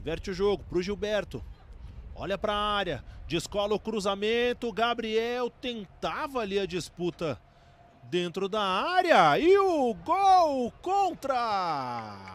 Inverte o jogo para o Gilberto. Olha para a área, descola o cruzamento. Gabriel tentava ali a disputa dentro da área e o gol contra!